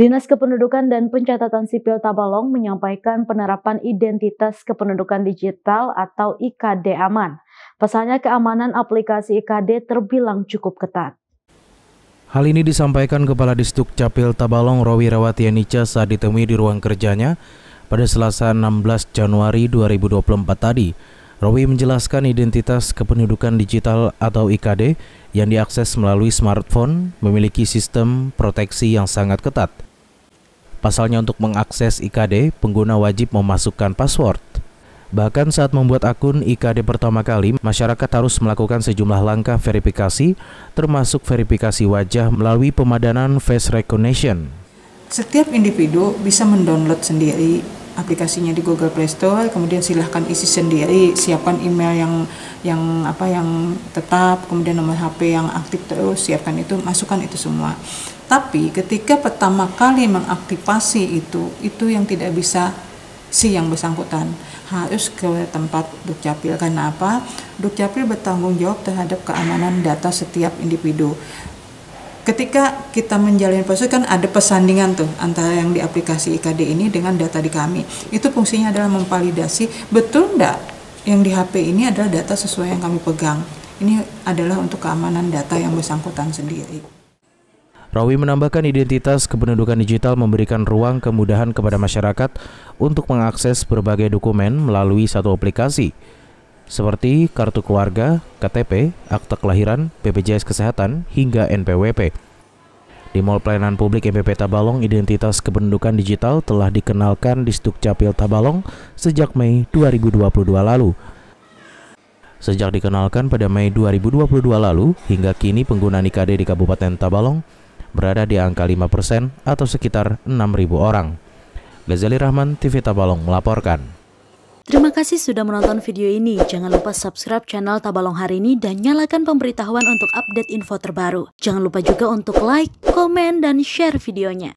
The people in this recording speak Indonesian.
Dinas Kependudukan dan Pencatatan Sipil Tabalong menyampaikan penerapan identitas kependudukan digital atau IKD aman. Pasalnya keamanan aplikasi IKD terbilang cukup ketat. Hal ini disampaikan Kepala Distuk Capil Tabalong Rowi Rawatianica saat ditemui di ruang kerjanya pada Selasa 16 Januari 2024 tadi. Rowi menjelaskan identitas kependudukan digital atau IKD yang diakses melalui smartphone memiliki sistem proteksi yang sangat ketat. Pasalnya untuk mengakses IKD, pengguna wajib memasukkan password. Bahkan saat membuat akun IKD pertama kali, masyarakat harus melakukan sejumlah langkah verifikasi, termasuk verifikasi wajah melalui pemadanan face recognition. Setiap individu bisa mendownload sendiri aplikasinya di Google Play Store, kemudian silahkan isi sendiri, siapkan email yang yang apa yang tetap, kemudian nomor HP yang aktif terus, siapkan itu, masukkan itu semua. Tapi ketika pertama kali mengaktifasi itu, itu yang tidak bisa si yang bersangkutan harus ke tempat Dukcapil. Karena apa? Dukcapil bertanggung jawab terhadap keamanan data setiap individu. Ketika kita menjalin proses kan ada pesandingan tuh antara yang di aplikasi IKD ini dengan data di kami. Itu fungsinya adalah memvalidasi betul enggak yang di HP ini adalah data sesuai yang kami pegang. Ini adalah untuk keamanan data yang bersangkutan sendiri. Rawi menambahkan identitas kependudukan digital memberikan ruang kemudahan kepada masyarakat untuk mengakses berbagai dokumen melalui satu aplikasi seperti kartu keluarga, KTP, akta kelahiran, BPJS kesehatan, hingga NPWP. Di Mall Pelayanan Publik MPP Tabalong, identitas kependudukan digital telah dikenalkan di stuk capil Tabalong sejak Mei 2022 lalu. Sejak dikenalkan pada Mei 2022 lalu, hingga kini penggunaan IKD di Kabupaten Tabalong berada di angka 5% atau sekitar 6.000 orang. Ghazali Rahman, TV Tabalong melaporkan. Terima kasih sudah menonton video ini. Jangan lupa subscribe channel Tabalong hari ini dan nyalakan pemberitahuan untuk update info terbaru. Jangan lupa juga untuk like, komen, dan share videonya.